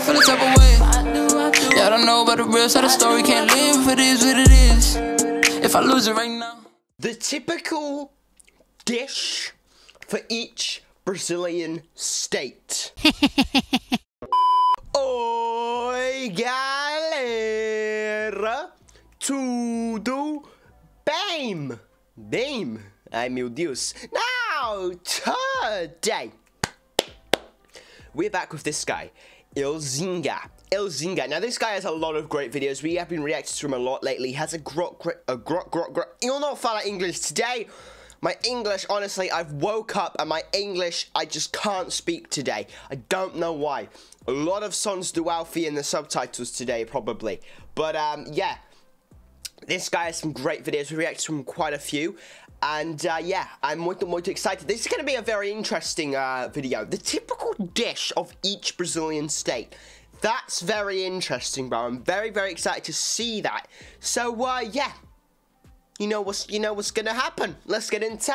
I feel a type of way. Y'all don't know about the real side of the story. Can't live if it is what it is. If I lose it right now. The typical dish for each Brazilian state. Oi, galera! Tudo bem? Bem? Ai, meu Deus. Now, today, we're back with this guy. Ilzinga. Ilzinga. Now, this guy has a lot of great videos. We have been reacting to him a lot lately. He has a grot, a grot, grot, grot. You'll not follow English today. My English, honestly, I've woke up and my English, I just can't speak today. I don't know why. A lot of Sons do Alfie in the subtitles today, probably. But, um, yeah. This guy has some great videos. We reacted to him quite a few. And uh, yeah, I'm more, more too excited. This is going to be a very interesting uh, video. The typical dish of each Brazilian state. That's very interesting, bro. I'm very, very excited to see that. So uh, yeah, you know what's you know what's going to happen. Let's get into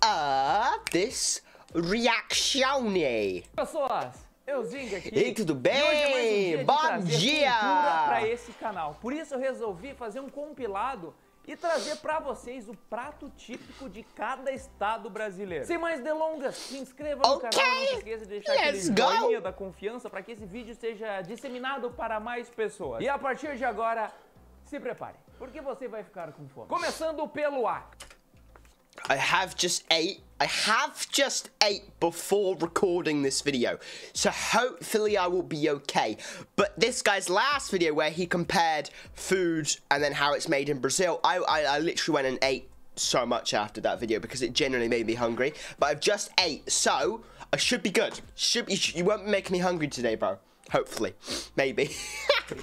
uh, this reaction. Pessoas, Eu, Zinga, tudo um bem? Bom dia! para esse canal. Por isso eu resolvi fazer um compilado e trazer para vocês o prato típico de cada estado brasileiro. Sem mais delongas, se inscreva no okay. canal, não se esqueça de deixar Let's aquele go. joinha da confiança para que esse vídeo seja disseminado para mais pessoas. E a partir de agora, se prepare, porque você vai ficar com fome. Começando pelo A. I have just ate. I have just ate before recording this video, so hopefully I will be okay. But this guy's last video where he compared food and then how it's made in Brazil, I, I, I literally went and ate so much after that video because it generally made me hungry. But I've just ate, so I should be good. Should be, you won't make me hungry today, bro. Hopefully. Maybe. A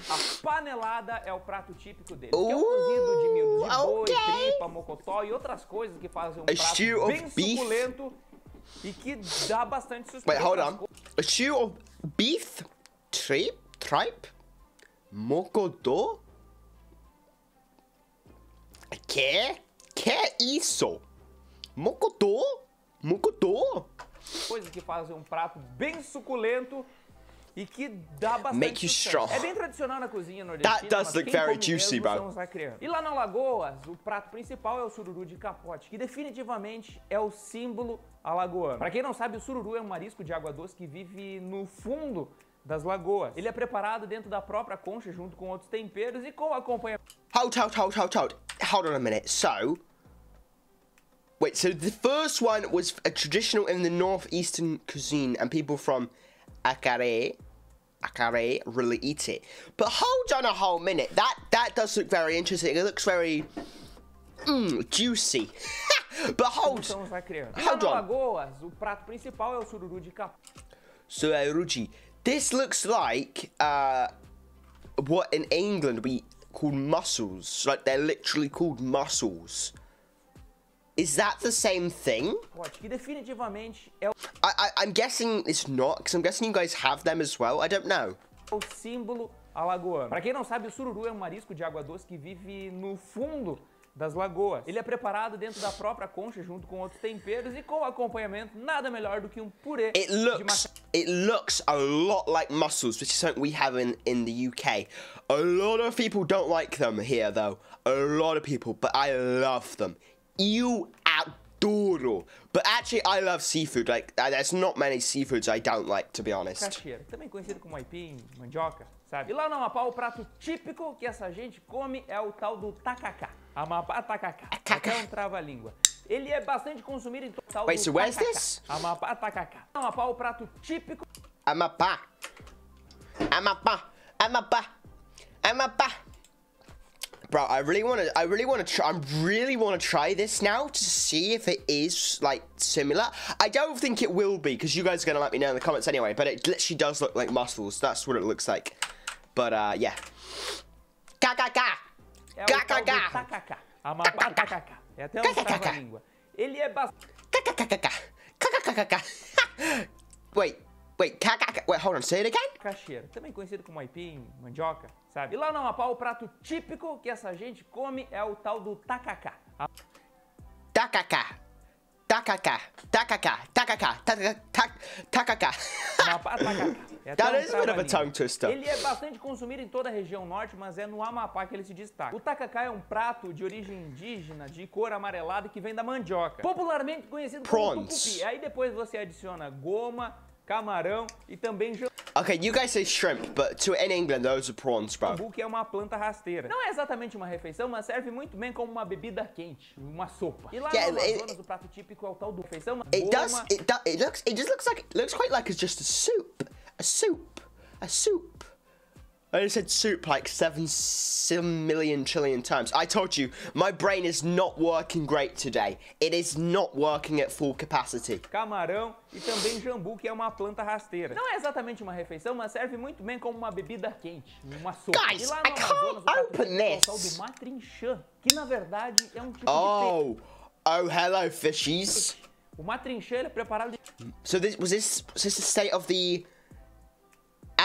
panelada é o prato típico dele. Uh, que é um cozido de milho, de boi, okay. tripa, mocotó e outras coisas que fazem um a prato bem suculento e que dá bastante suspeito. Wait, hold on. A stew of beef, trip, tripe, mocotó? Que? Que isso? Mocotó? Mocotó? Coisas que fazem um prato bem suculento e que dá bastante Make you strong. É bem tradicional na cozinha nordestina, That does look very juicy, bro. E lá na Lagoas, o prato principal é o sururu de capote, que definitivamente é o símbolo alagoano. Para quem não sabe, o sururu é um marisco de água doce que vive no fundo das lagoas. Ele é preparado dentro da própria concha junto com outros temperos e com acompanhamento. Hold, hold, hold, hold, hold. Hold on a minute. So, wait. So the first one was a traditional in the northeastern cuisine, and people from Acaré, okay really eat it but hold on a whole minute that that does look very interesting it looks very mm, juicy but hold hold on sururuji this looks like uh what in england we call mussels like they're literally called mussels Is that the same thing? Que definitivamente é o... I, I, I'm guessing it's not, because I'm guessing you guys have them as well. I don't know. O símbolo alagoano. Para quem não sabe, o sururu é um marisco de água doce que vive no fundo das lagoas. Ele é preparado dentro da própria concha junto com outros temperos e com acompanhamento nada melhor do que um purê it looks, It looks a lot like mussels, which is something we have in, in the UK. A lot of people don't like them here though. A lot of people, but I love them you adoro. But actually, I love seafood. Like, uh, there's not many seafoods I don't like, to be honest. Caxeira, também conhecido como aipim, mandioca, sabe? E lá no Amapá, o prato típico que essa gente come é o tal do tacacá. Amapá tacacá. É tacacá é um trava-língua. Ele é bastante consumido em total Wait, do so where's tacacá. this? Amapá tacacá. Amapá, o prato típico... Amapá. Amapá. Amapá. Amapá. bro, I really want to, I really want to try, I really want to try this now to see if it is, like, similar. I don't think it will be, because you guys are going to let me know in the comments anyway, but it literally does look like muscles. That's what it looks like. But, uh, yeah. Wait. Wait, caca, wait, hold on, say it again? Cacheiro, também conhecido como aipim, mandioca, sabe? E lá no Amapá, o prato típico que essa gente come é o tal do tacacá. A... Tacacá. Tacacá. Tacacá. Tacacá. Tacacá. Amapá, tacacá. É That is a bit of a tongue twister. Ele é bastante consumido em toda a região norte, mas é no Amapá que ele se destaca. O tacacá é um prato de origem indígena, de cor amarelada, que vem da mandioca. Popularmente conhecido como Prawns. tucupi. Aí depois você adiciona goma, camarão e também Okay, you guys say shrimp, but to in England those are prawns, bro. Jambu, que é uma planta rasteira. Não é exatamente uma refeição, mas serve muito bem como uma bebida quente, uma sopa. E lá yeah, no Amazonas, o prato típico é o tal do refeição. It does, it, do, it looks, it just looks like, it looks quite like it's just a soup, a soup, a soup. I just said soup like million trillion times. I told you, my brain is not working great today. It is not working at full capacity. Camarão e também jambu, que é uma planta rasteira. Não é exatamente uma refeição, mas serve muito bem como uma bebida quente, uma sopa. Guys, I can't open this. do matrinchã, que na verdade é um tipo oh. de peixe. Oh, hello fishies. O matrinchã é preparado de... So this was this was this the state of the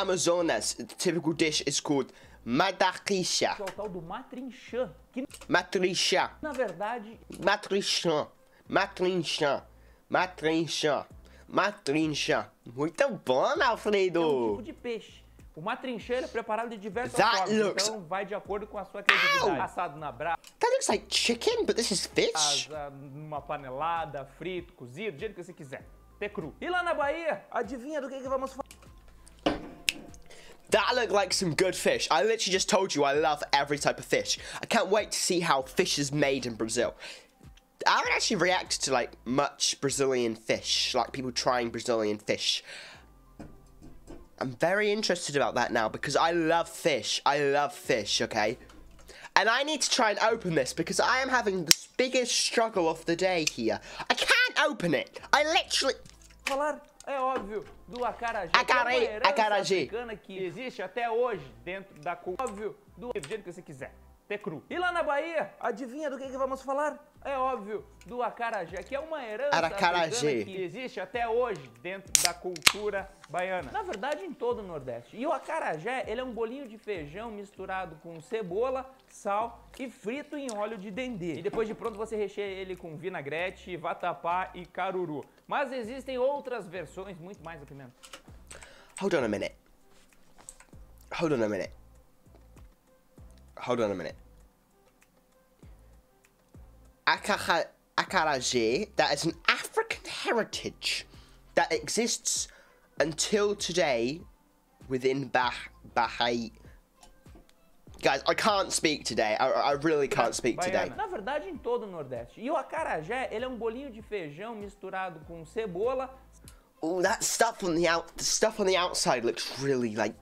Amazonas Typical Dish is called Que é o tal do Matrinchã. Que... Matrinchã. Na verdade... Matrinchã. Matrinchã. Matrinchã. Matrinchã. Muito bom, Alfredo. É um tipo de peixe. O matrinchã é preparado de diversas That formas, looks... então vai de acordo com a sua criatividade. Assado na brasa. That looks like chicken, but this is fish. Asa, numa panelada, frito, cozido, do jeito que você quiser. Até cru. E lá na Bahia, adivinha do que, que vamos falar? That looked like some good fish. I literally just told you I love every type of fish. I can't wait to see how fish is made in Brazil. I haven't actually reacted to like much Brazilian fish, like people trying Brazilian fish. I'm very interested about that now because I love fish. I love fish, okay? And I need to try and open this because I am having the biggest struggle of the day here. I can't open it. I literally... é óbvio, do acarajé. Acarajé, é acarajé. africana que existe até hoje dentro da é óbvio, do jeito que você quiser. Ter cru. E lá na Bahia, adivinha do que, que vamos falar? É óbvio, do acarajé, que é uma herança Aracarajé. que existe até hoje dentro da cultura baiana. Na verdade, em todo o Nordeste. E o acarajé, ele é um bolinho de feijão misturado com cebola, sal e frito em óleo de dendê. E depois de pronto, você recheia ele com vinagrete, vatapá e caruru. Mas existem outras versões muito mais apimentadas. Hold on a minute. Hold on a minute. Hold on a minute. Akara acarajé, that is an African heritage that exists until today within bah Baha'i Guys, I can't speak today. I, I really can't speak Baiana. today. Na verdade, em todo o Nordeste. E o acarajé, ele é um bolinho de feijão misturado com cebola. Oh, that stuff on the out, the stuff on the outside looks really like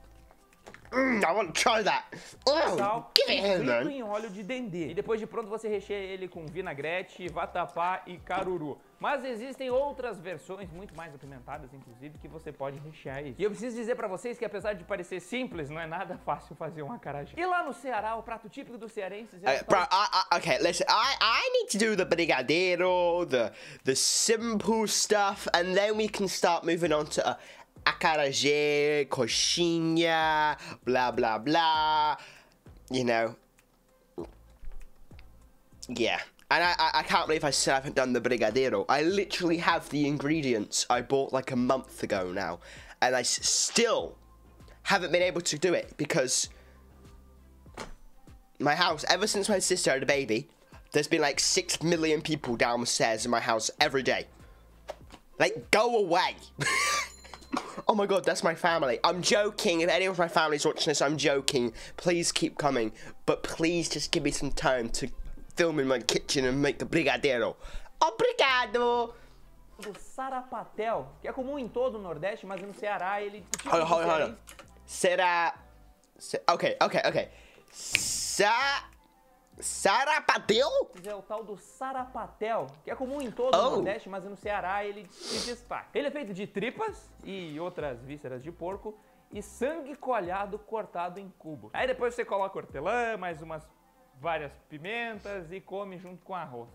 Hum, I want to try that. Oh, sal que merda. em óleo de dendê. E depois de pronto você recheia ele com vinagrete, vatapá e caruru. Mas existem outras versões muito mais apimentadas, inclusive, que você pode rechear isso. E eu preciso dizer para vocês que apesar de parecer simples, não é nada fácil fazer um acarajé. E lá no Ceará, o prato típico dos cearenses é... Uh, bro, I, I, okay, listen, I, I need to do the brigadeiro, the, the simple stuff, and then we can start moving on to... A... acarajé, coxinha, blah, blah, blah. You know. Yeah. And I, I, I can't believe I still haven't done the brigadeiro. I literally have the ingredients I bought like a month ago now. And I still haven't been able to do it because my house, ever since my sister had a baby, there's been like six million people downstairs in my house every day. Like, go away. Oh my god, that's my family. I'm joking. If any of my family is watching this, I'm joking. Please keep coming. But please just give me some time to film in my kitchen and make the brigadeiro. Obrigado! O sarapatel, que é comum em todo o Nordeste, mas no Ceará ele... Hold tipo hold hold on. Será... Ok, ok, ok. Sa... Sarapatel? É o tal do sarapatel, que é comum em todo oh. o Nordeste, mas no Ceará ele se destaca. Ele é feito de tripas e outras vísceras de porco e sangue colhado cortado em cubo. Aí depois você coloca hortelã, mais umas várias pimentas e come junto com arroz.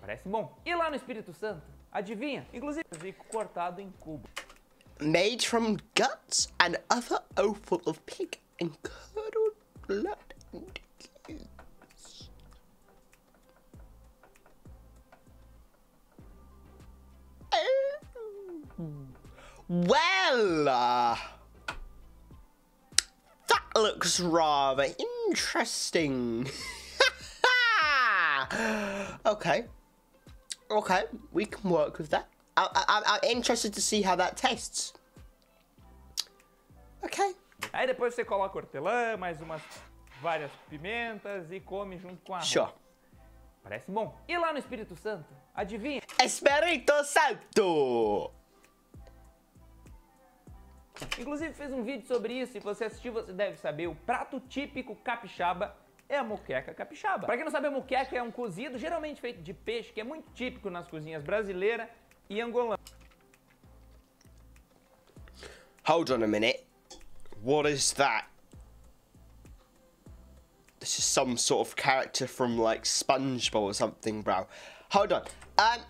Parece bom. E lá no Espírito Santo, adivinha? Inclusive, cortado em cubo. Made from guts and other offal of pig and curdled blood. Well, uh, that looks rather interesting. okay, okay, we can work with that. I, am interested to see how that tastes. Okay. Aí depois você coloca hortelã, mais umas várias pimentas e come junto com a sure. Parece bom. E lá no Espírito Santo, adivinha? Espírito Santo! Inclusive fez um vídeo sobre isso, se você assistiu você deve saber, o prato típico capixaba é a moqueca capixaba. Para quem não sabe, a moqueca é um cozido geralmente feito de peixe, que é muito típico nas cozinhas brasileira e angolana. Hold on a minute. What is that? This is some sort of character from like SpongeBob or something, bro. Hold on. Um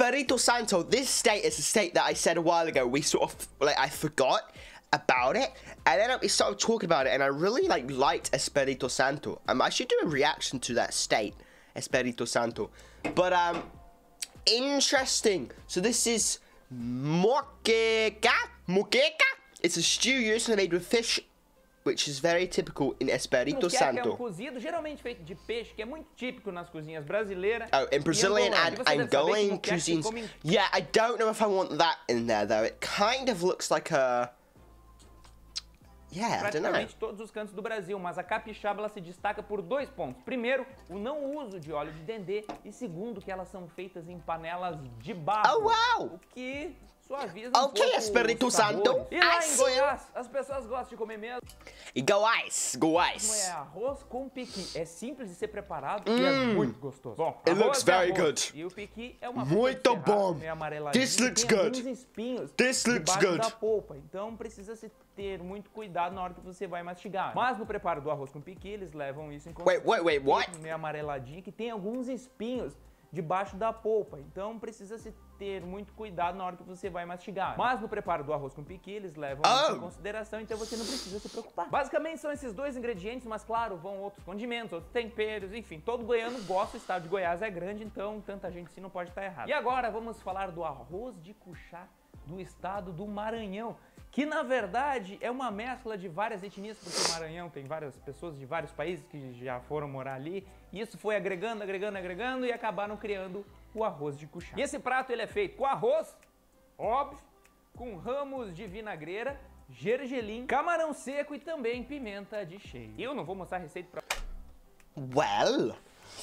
Ferrito Santo, this state is a state that I said a while ago, we sort of, like, I forgot about it and then we started talking about it and I really like liked Espirito Santo. Um, I should do a reaction to that state, Espirito Santo. But um, interesting. So this is moqueca, moqueca. It's a stew usually made with fish which is very typical in Esperito é, é um Santo. É um cozido geralmente feito de peixe, que é muito típico nas cozinhas brasileiras. Oh, in Brazilian and Angolan cuisines. Yeah, I don't know if I want that in there though. It kind of looks like a Yeah, I don't praticamente todos os cantos do Brasil, mas a capixaba ela se destaca por dois pontos. Primeiro, o não uso de óleo de dendê e segundo, que elas são feitas em panelas de barro. Oh, wow! O que suaviza é um Ok, pouco Espírito Santo. E lá em Goiás, as pessoas gostam de comer mesmo. E Goiás, Goiás. É arroz com piqui. É simples de ser preparado e é hum. muito gostoso. Bom, It looks é very good. E o piqui é uma Muito bom. This looks good. This looks good. da polpa. Então precisa se ter muito cuidado na hora que você vai mastigar. Mas no preparo do arroz com piqui, eles levam isso em conta. Wait, wait, wait, what? Meio amareladinho que tem alguns espinhos debaixo da polpa. Então precisa se ter muito cuidado na hora que você vai mastigar. Mas no preparo do arroz com piqui, eles levam ah. isso em consideração, então você não precisa se preocupar. Basicamente são esses dois ingredientes, mas claro, vão outros condimentos, outros temperos, enfim. Todo goiano gosta, o estado de Goiás é grande, então tanta gente se assim não pode estar errado. E agora vamos falar do arroz de cuchá do estado do Maranhão, que na verdade é uma mescla de várias etnias, porque o Maranhão tem várias pessoas de vários países que já foram morar ali, e isso foi agregando, agregando, agregando e acabaram criando o arroz de cuchá. E esse prato ele é feito com arroz, óbvio, com ramos de vinagreira, gergelim, camarão seco e também pimenta de cheiro. Eu não vou mostrar a receita pra... Well,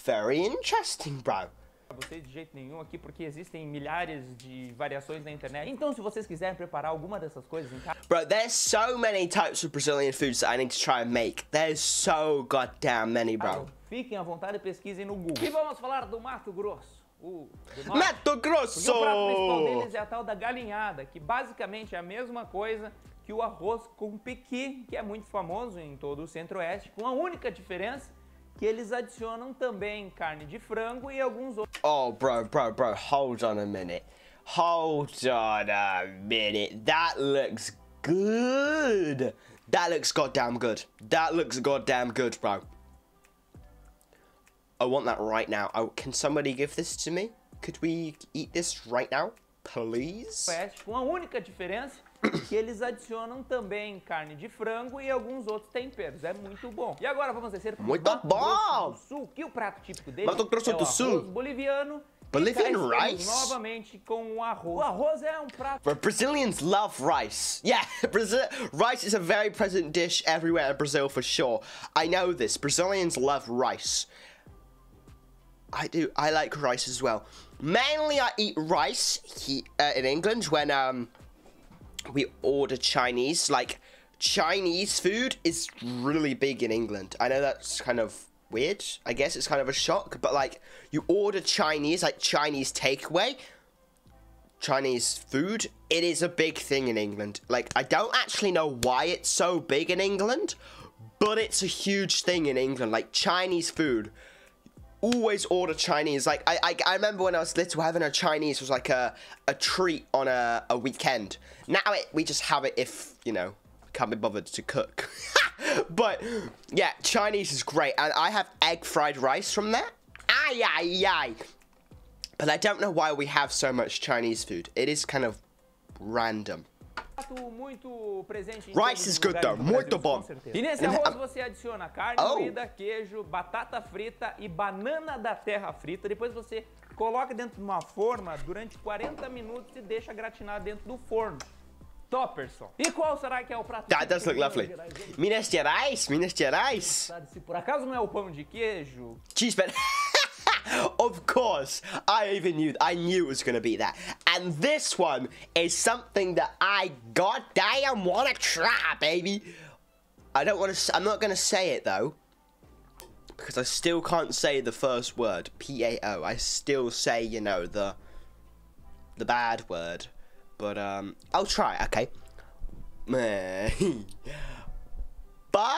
very interesting, bro vocês de jeito nenhum aqui, porque existem milhares de variações na internet. Então, se vocês quiserem preparar alguma dessas coisas em casa... Bro, there's so many types of Brazilian foods that I need to try and make. There's so goddamn many, bro. Então, fiquem à vontade e pesquisem no Google. E vamos falar do Mato Grosso. O, Mato Grosso! Porque o prato principal deles é a tal da galinhada, que basicamente é a mesma coisa que o arroz com piqui que é muito famoso em todo o centro-oeste, com a única diferença que eles adicionam também carne de frango e alguns outros. Oh, bro, bro, bro, hold on a minute. Hold on a minute. That looks good. That looks goddamn good. That looks goddamn good, bro. I want that right now. Oh, can somebody give this to me? Could we eat this right now? Please. Fast, com a única diferença que eles adicionam também carne de frango e alguns outros temperos. É muito bom. E agora vamos descer para Muito Mato bom! Do Sul, que o prato típico dele Mato Grosso é o do Sul. boliviano. Bolivian rice. Novamente com o arroz. O arroz é um prato. But Brazilians love rice. Yeah, Brazil rice is a very present dish everywhere in Brazil for sure. I know this. Brazilians love rice. I do. I like rice as well. Mainly, I eat rice he, uh, in England when um, we order Chinese. Like, Chinese food is really big in England. I know that's kind of weird. I guess it's kind of a shock, but like, you order Chinese, like Chinese takeaway, Chinese food, it is a big thing in England. Like, I don't actually know why it's so big in England, but it's a huge thing in England. Like, Chinese food always order Chinese. Like, I, I, I, remember when I was little, having a Chinese was like a, a treat on a, a weekend. Now it, we just have it if, you know, can't be bothered to cook. but, yeah, Chinese is great. And I have egg fried rice from there. Aye, aye, aye. But I don't know why we have so much Chinese food. It is kind of random. muito presente em Rice is good though, muito bom. E nesse arroz você adiciona carne oh. moída, queijo, batata frita e banana da terra frita. Depois você coloca dentro de uma forma durante 40 minutos e deixa gratinar dentro do forno. Topperson. E qual será que é o prato? That does look lovely. Minas Gerais, Minas Gerais. Se por acaso não é o pão de queijo... Cheese, of course, I even knew, I knew it was going to be that. And this one is something that I goddamn want to try, baby. I don't want to, I'm not going to say it though. Because I still can't say the first word, P-A-O. I still say, you know, the, the bad word. But, um, I'll try, okay. Bow!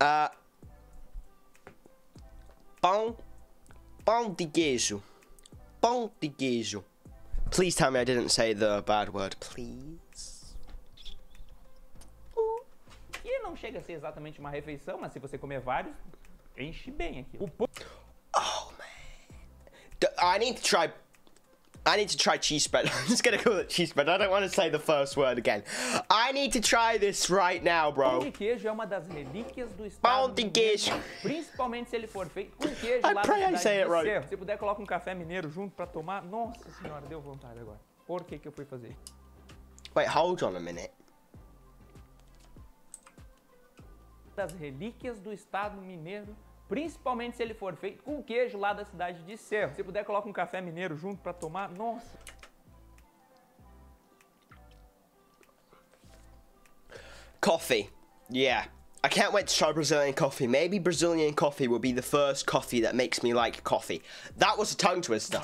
Uh, pão, pão de queijo, pão de queijo. Please tell me I didn't say the bad word, please. Uh, e não chega a ser exatamente uma refeição, mas se você comer vários, enche bem aqui. oh man, I need to try I need to try cheese spread. I'm just gonna call it cheese spread. I don't want to say the first word again. I need to try this right now, bro. Pão de queijo é uma das relíquias do estado. Pão de queijo. Principalmente se ele for feito com queijo I lá pray I say it right. Se puder, coloca um café mineiro junto pra tomar. Nossa senhora, deu vontade agora. Por que que eu fui fazer? Wait, hold on a minute. Das relíquias do estado mineiro principalmente se ele for feito com queijo lá da cidade de Serro. Se puder, coloca um café mineiro junto para tomar. Nossa! Coffee. Yeah. I can't wait to try Brazilian coffee. Maybe Brazilian coffee will be the first coffee that makes me like coffee. That was a tongue twister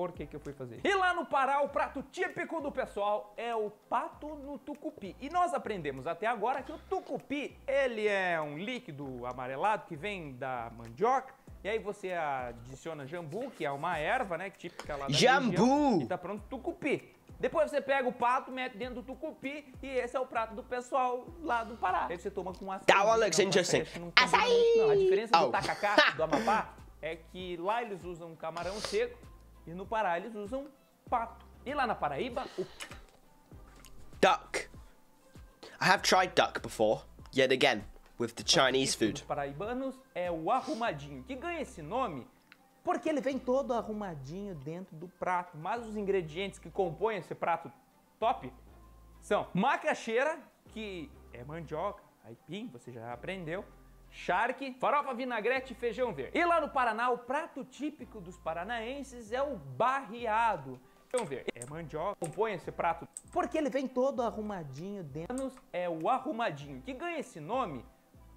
por que, que eu fui fazer. E lá no Pará, o prato típico do pessoal é o pato no tucupi. E nós aprendemos até agora que o tucupi, ele é um líquido amarelado que vem da mandioca, e aí você adiciona jambu, que é uma erva, né, típica lá da jambu. região. E tá pronto o tucupi. Depois você pega o pato, mete dentro do tucupi e esse é o prato do pessoal lá do Pará. Aí você toma com açaí. Tá, Alex, looks interesting. Açaí! Não, a diferença oh. do tacacá, do Amapá, é que lá eles usam camarão seco e no Pará eles usam pato. E lá na Paraíba, o duck. I have tried duck before, yet again, with the Chinese food. Dos paraibanos é o arrumadinho, que ganha esse nome porque ele vem todo arrumadinho dentro do prato, mas os ingredientes que compõem esse prato top são macaxeira, que é mandioca, aipim, você já aprendeu, charque, farofa, vinagrete e feijão verde. E lá no Paraná, o prato típico dos paranaenses é o barreado. Vamos ver, é mandioca, compõe esse prato. Porque ele vem todo arrumadinho dentro. É o arrumadinho, que ganha esse nome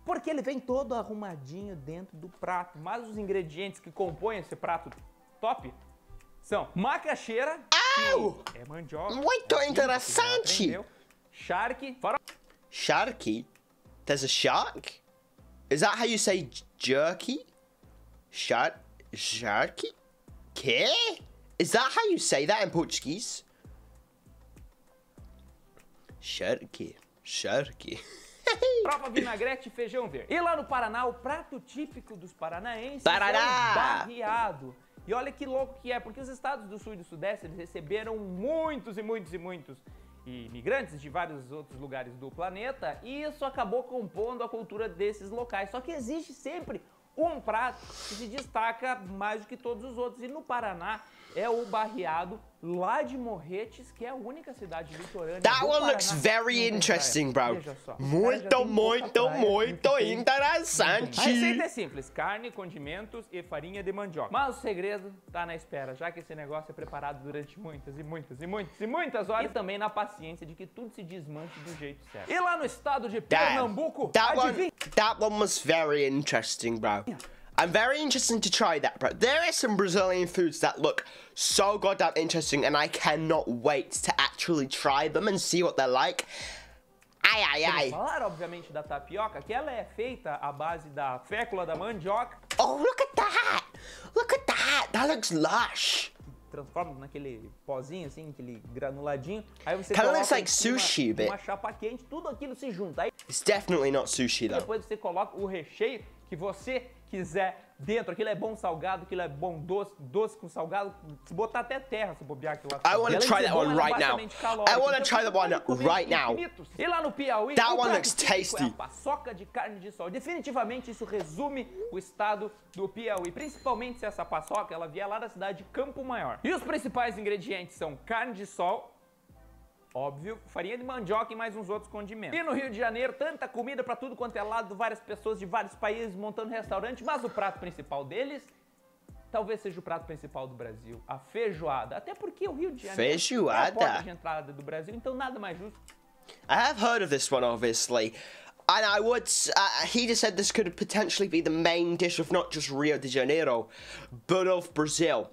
porque ele vem todo arrumadinho dentro do prato. Mas os ingredientes que compõem esse prato top são macaxeira, Au! é mandioca. Muito é interessante! Charque, farofa. Charque? There's a shark? Is that how you say jerky? Shark? Jerky? Que? Is that how you say that in Portuguese? Sharky. Sharky. Prova vinagrete e feijão verde. E lá no Paraná, o prato típico dos paranaenses é Paraná! é o barreado. E olha que louco que é, porque os estados do sul e do sudeste eles receberam muitos e muitos e muitos e imigrantes de vários outros lugares do planeta, e isso acabou compondo a cultura desses locais. Só que existe sempre um prato que se destaca mais do que todos os outros, e no Paraná é o barreado lá de Morretes, que é a única cidade litorânea. That one looks very interesting, bro. Muito, muito, muito interessante. A receita é simples: carne, condimentos e farinha de mandioca. Mas o segredo tá na espera, já que esse negócio é preparado durante muitas e muitas e muitas e muitas horas e também na paciência de que tudo se desmanche do jeito certo. E lá no estado de Pernambuco, that, that one, that one was very interesting, bro. I'm very interested to try that, bro. There are some Brazilian foods that look so goddamn interesting and I cannot wait to actually try them and see what they're like. Ai, ai, ai. Vamos falar, obviamente, da tapioca, que ela é feita à base da fécula da mandioca. Oh, look at that! Look at that! That looks lush! Transforma naquele pozinho, assim, aquele granuladinho. Aí você Kinda looks like sushi, uma, uma chapa quente, tudo aquilo se junta. Aí, It's definitely not sushi, though. Depois você coloca o recheio que você quiser dentro. Aquilo é bom salgado, aquilo é bom doce, doce com salgado. Se botar até terra, se bobear aquilo lá. I want to try that one right now. I então, try that one right now. E lá no Piauí, that one looks tasty. É a paçoca de carne de sol. Definitivamente isso resume o estado do Piauí, principalmente se essa paçoca ela vier lá da cidade de Campo Maior. E os principais ingredientes são carne de sol, óbvio, farinha de mandioca e mais uns outros condimentos. E no Rio de Janeiro, tanta comida para tudo quanto é lado, várias pessoas de vários países montando restaurante, mas o prato principal deles talvez seja o prato principal do Brasil, a feijoada. Até porque o Rio de Janeiro feijoada. é a porta de entrada do Brasil, então nada mais justo. I have heard of this one, obviously. And I would. Uh, he just said this could potentially be the main dish of not just Rio de Janeiro, but of Brazil.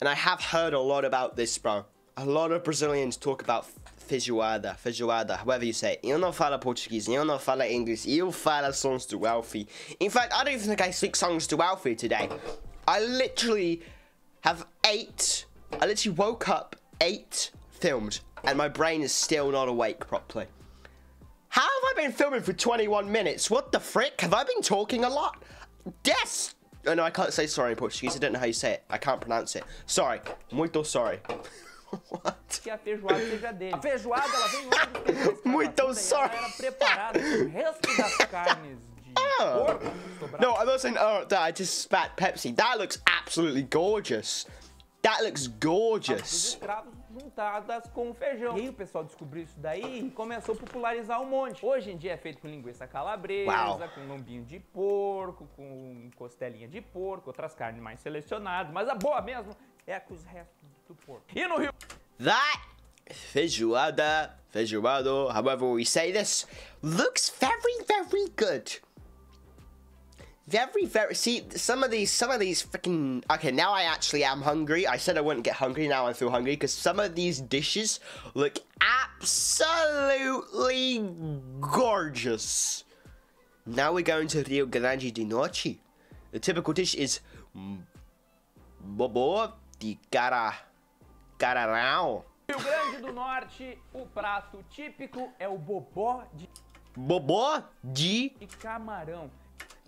And I have heard a lot about this, bro. A lot of Brazilians talk about feijoada, feijoada, however you say. Eu não falo português, eu não falo inglês, eu falo songs to Alfie. In fact, I don't even think I speak songs to Alfie today. I literally have eight, I literally woke up eight filmed, and my brain is still not awake properly. How have I been filming for 21 minutes? What the frick? Have I been talking a lot? Yes! Oh no, I can't say sorry in Portuguese. I don't know how you say it. I can't pronounce it. Sorry. Muito sorry. What? Que a feijoada seja dele. A feijoada, ela vem logo do tempo. sorry. Ela era preparada com o resto das carnes Oh. No, I'm not saying oh, that I just spat Pepsi. That looks absolutely gorgeous. That looks gorgeous. juntadas com feijão. E aí o pessoal descobriu isso daí e começou a popularizar um monte. Hoje em dia é feito com linguiça calabresa, wow. com lombinho de porco, com costelinha de porco, outras carnes mais selecionadas, mas a boa mesmo é a com os restos You know that feijoada, feijoado, however we say this, looks very, very good. Very, very. See, some of these, some of these freaking. Okay, now I actually am hungry. I said I wouldn't get hungry. Now I'm feel hungry because some of these dishes look absolutely gorgeous. Now we're going to Rio Grande do Norte. The typical dish is bobo de cara Cararau. Rio Grande do Norte, o prato típico é o bobó de... Bobó de... E camarão.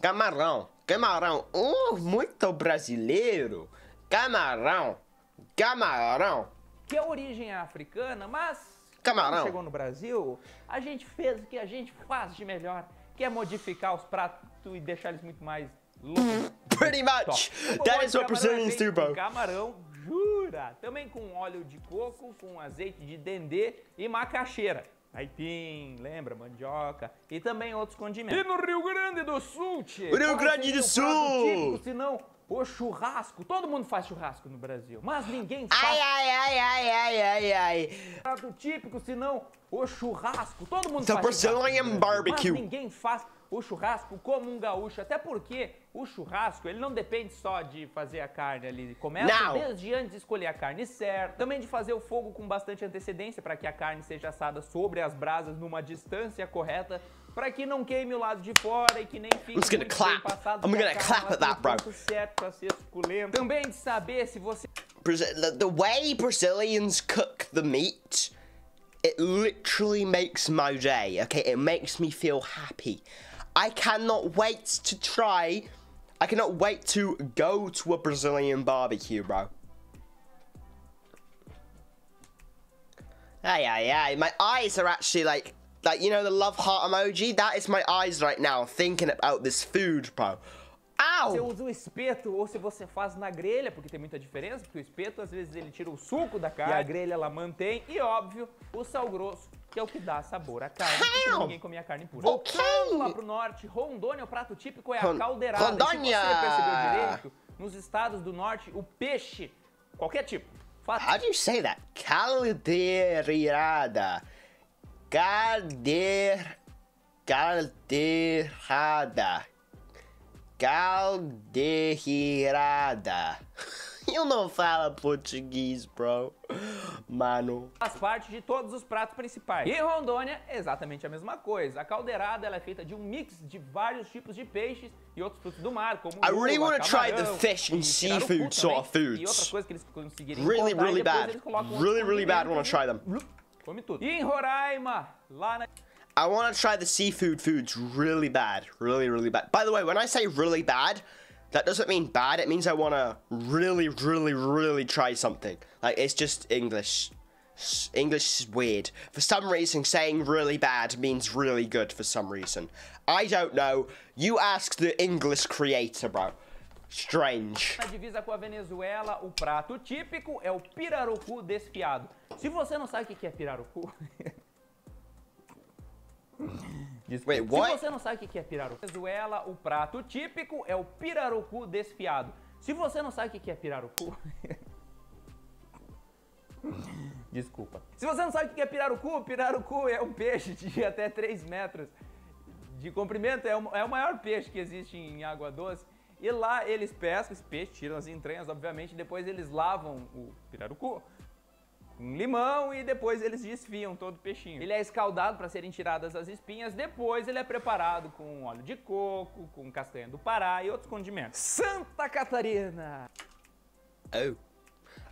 Camarão. Camarão. Uh, muito brasileiro. Camarão. Camarão. Que é a origem é africana, mas... Camarão. chegou no Brasil, a gente fez o que a gente faz de melhor, que é modificar os pratos e deixar eles muito mais Pretty much. That is what Brazilian Camarão é Jura? Também com óleo de coco, com azeite de dendê e macaxeira. Aipim, lembra? Mandioca e também outros condimentos. E no Rio Grande do Sul, tchê, Rio Grande do Sul! Típico, senão o churrasco. Todo mundo faz churrasco no Brasil, mas ninguém faz. Ai, ai, ai, ai, ai, ai, ai. Prato típico, senão o churrasco. Todo mundo Só faz. Só porcelana barbecue. Mas ninguém faz o churrasco como um gaúcho, até porque o churrasco, ele não depende só de fazer a carne ali. Começa é não. desde antes de escolher a carne certa, também de fazer o fogo com bastante antecedência para que a carne seja assada sobre as brasas numa distância correta, para que não queime o lado de fora e que nem fique muito passado. I'm gonna clap at that, bro. Certo pra ser suculento. Também de saber se você the way Brazilians cook the meat it literally makes my day. Okay, it makes me feel happy. I cannot wait to try I cannot wait to go to a Brazilian barbecue, bro. Ay, ay, ay. My eyes are actually like, like, you know, the love heart emoji? That is my eyes right now, thinking about this food, bro. Au! Você usa o espeto ou se você faz na grelha, porque tem muita diferença, porque o espeto às vezes ele tira o suco da carne e a grelha ela mantém. E óbvio, o sal grosso, que é o que dá sabor à carne. Hum! ninguém ninguém comia carne pura. Ok! Lá pro norte, Rondônia, o prato típico é a caldeirada. Rondônia! E se você percebeu direito, nos estados do norte, o peixe, qualquer tipo. Fato. How do you say that? Caldeirada. Caldeir... Caldeirada caldeirada. Eu não falo português, bro. Mano. Faz parte de todos os pratos principais. E em Rondônia, exatamente a mesma coisa. A caldeirada ela é feita de um mix de vários tipos de peixes e outros frutos do mar, como I really want camarão, try the fish and seafood saw foods. E outras coisas que eles conseguirem Really, really bad. Really, really bad when I try them. Come tudo. E em Roraima, lá na I want to try the seafood foods really bad. Really, really bad. By the way, when I say really bad, that doesn't mean bad. It means I want to really, really, really try something. Like, it's just English. English is weird. For some reason, saying really bad means really good for some reason. I don't know. You ask the English creator, bro. Strange. Na divisa com a Venezuela, o prato típico é o pirarucu desfiado. Se você não sabe o que é pirarucu, Wait, Se você não sabe o que é pirarucu, Venezuela, o prato típico é o pirarucu desfiado. Se você não sabe o que é pirarucu... Desculpa. Se você não sabe o que é pirarucu, pirarucu é um peixe de até 3 metros de comprimento. É o, é o maior peixe que existe em água doce. E lá eles pescam esse peixe, tiram as entranhas, obviamente, e depois eles lavam o pirarucu com limão e depois eles desfiam todo o peixinho. Ele é escaldado para serem tiradas as espinhas, depois ele é preparado com óleo de coco, com castanha do Pará e outros condimentos. Santa Catarina! Oh.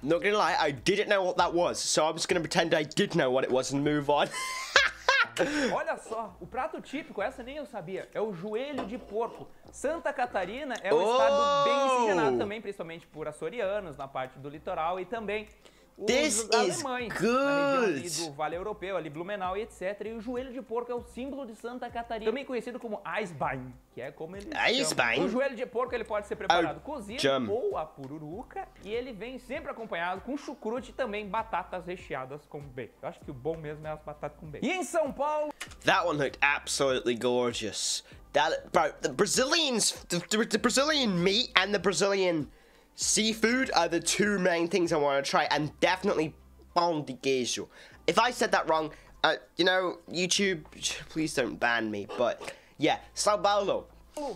not gonna lie, I didn't know what that was, so I'm just gonna pretend I did know what it was and move on. Olha só, o prato típico, essa nem eu sabia, é o joelho de porco. Santa Catarina é um oh! estado bem oh! ensinado também, principalmente por açorianos na parte do litoral e também This os alemães, na região do Vale Europeu, ali Blumenau e etc. E o joelho de porco é o símbolo de Santa Catarina, também conhecido como Eisbein, que é como ele Eisbein. O joelho de porco ele pode ser preparado cozido ou a pururuca e ele vem sempre acompanhado com chucrute e também batatas recheadas com bacon. Eu acho que o bom mesmo é as batatas com bacon. E em São Paulo... That one looked absolutely gorgeous. That, bro, the Brazilians, the, the Brazilian meat and the Brazilian seafood are the two main things I want to try, and definitely pão de queijo. If I said that wrong, uh, you know, YouTube, please don't ban me, but yeah, São Paulo.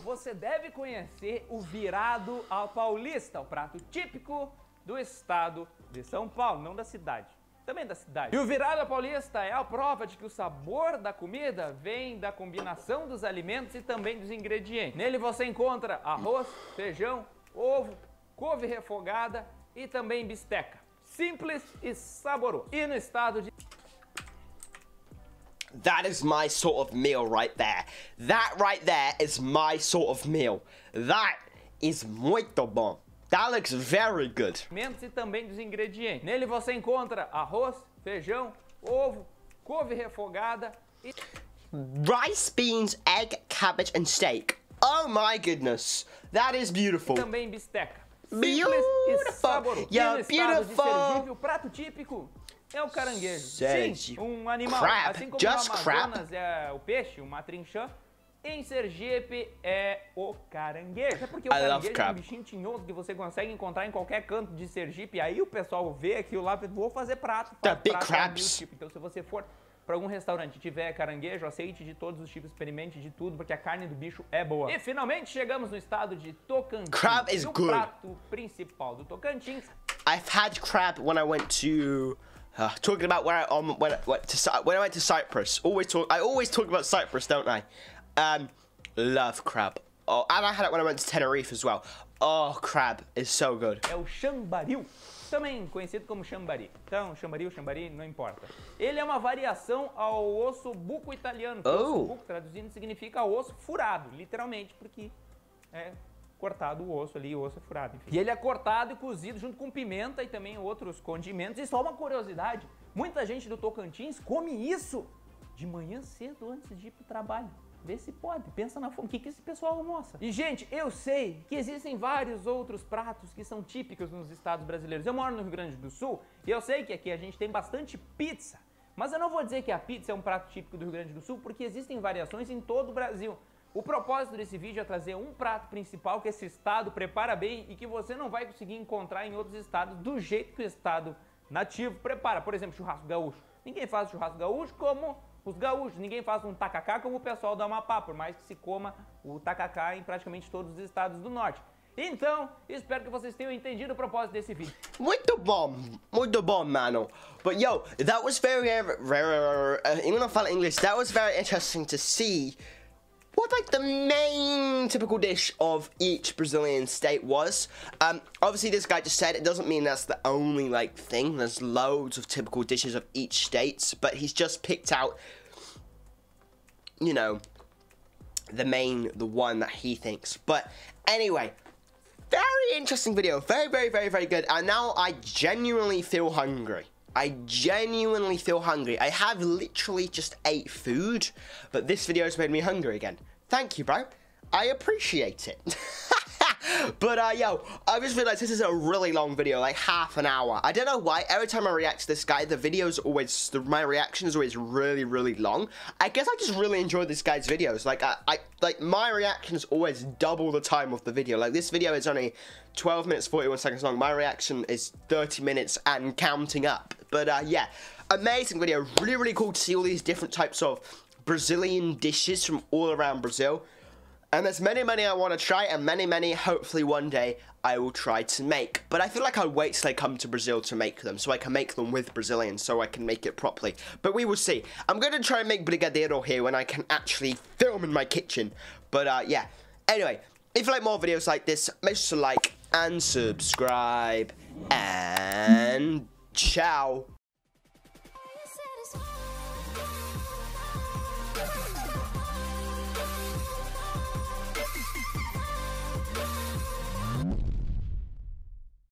Você deve conhecer o virado ao paulista, o prato típico do estado de São Paulo, não da cidade. Também da cidade. E o virado ao paulista é a prova de que o sabor da comida vem da combinação dos alimentos e também dos ingredientes. Nele você encontra arroz, feijão, ovo, couve refogada e também bisteca. Simples e saboroso. E no estado de That is my sort of meal right there. That right there is my sort of meal. That is muito bom. That looks very good. E também dos ingredientes. Nele você encontra arroz, feijão, ovo, couve refogada e... Rice, beans, egg, cabbage and steak. Oh my goodness. That is beautiful. E também bisteca. Beautiful, e saboroso. E de o prato típico é o caranguejo. Sim, um animal. Crab, assim como Just no Amazonas crab. é o peixe, o matrinchã, em Sergipe é o caranguejo. É porque o I caranguejo é um bichinho tinhoso que você consegue encontrar em qualquer canto de Sergipe. Aí o pessoal vê aquilo lá, vou fazer prato. Faz The prato big crabs. É tipo. Então se você for para algum restaurante. Tiver caranguejo, aceite de todos os tipos, experimente de tudo, porque a carne do bicho é boa. E finalmente chegamos no estado de Tocantins. Crab is o prato principal do Tocantins. I've had crab when I went to Uh, talking about where I um, when, to, when I went to Cyprus. Always talk. I always talk about Cyprus, don't I? Um, love crab. Oh, and I had it when I went to Tenerife as well. Oh, crab is so good. É o chambaril também conhecido como chambari. Então, chambari ou chambari, não importa. Ele é uma variação ao osso buco italiano. Então, oh. Osso buco, traduzindo, significa osso furado, literalmente, porque é cortado o osso ali, o osso é furado. Enfim. E ele é cortado e cozido junto com pimenta e também outros condimentos. E só uma curiosidade, muita gente do Tocantins come isso de manhã cedo antes de ir o trabalho. Vê se pode, pensa na fome. O que, que esse pessoal almoça? E, gente, eu sei que existem vários outros pratos que são típicos nos estados brasileiros. Eu moro no Rio Grande do Sul e eu sei que aqui a gente tem bastante pizza. Mas eu não vou dizer que a pizza é um prato típico do Rio Grande do Sul, porque existem variações em todo o Brasil. O propósito desse vídeo é trazer um prato principal que esse estado prepara bem e que você não vai conseguir encontrar em outros estados do jeito que o estado nativo prepara. Por exemplo, churrasco gaúcho. Ninguém faz churrasco gaúcho como os gaúchos, ninguém faz um tacacá como o pessoal do Amapá, por mais que se coma o tacacá em praticamente todos os estados do norte. Então, espero que vocês tenham entendido o propósito desse vídeo. Muito bom, muito bom, mano. But yo, that was very, very, very, very, uh, I'm inglês. fala English. That was very interesting to see what like the main typical dish of each Brazilian state was. Um, obviously, this guy just said it doesn't mean that's the only like thing. There's loads of typical dishes of each state, but he's just picked out, you know, the main, the one that he thinks. But anyway, very interesting video. Very, very, very, very good. And now I genuinely feel hungry. I genuinely feel hungry. I have literally just ate food, but this video has made me hungry again. Thank you, bro. I appreciate it. but uh, yo, I just realized this is a really long video, like half an hour. I don't know why. Every time I react to this guy, the video's always, my reaction is always really, really long. I guess I just really enjoy this guy's videos. Like, I, I like my reaction is always double the time of the video. Like, this video is only 12 minutes 41 seconds long. My reaction is 30 minutes and counting up. But uh, yeah, amazing video. Really, really cool to see all these different types of Brazilian dishes from all around Brazil. And there's many, many I want to try, and many, many hopefully one day I will try to make. But I feel like I'll wait till I come to Brazil to make them, so I can make them with Brazilians, so I can make it properly. But we will see. I'm going to try and make Brigadeiro here when I can actually film in my kitchen. But uh, yeah. Anyway, if you like more videos like this, make sure to like and subscribe. And ciao.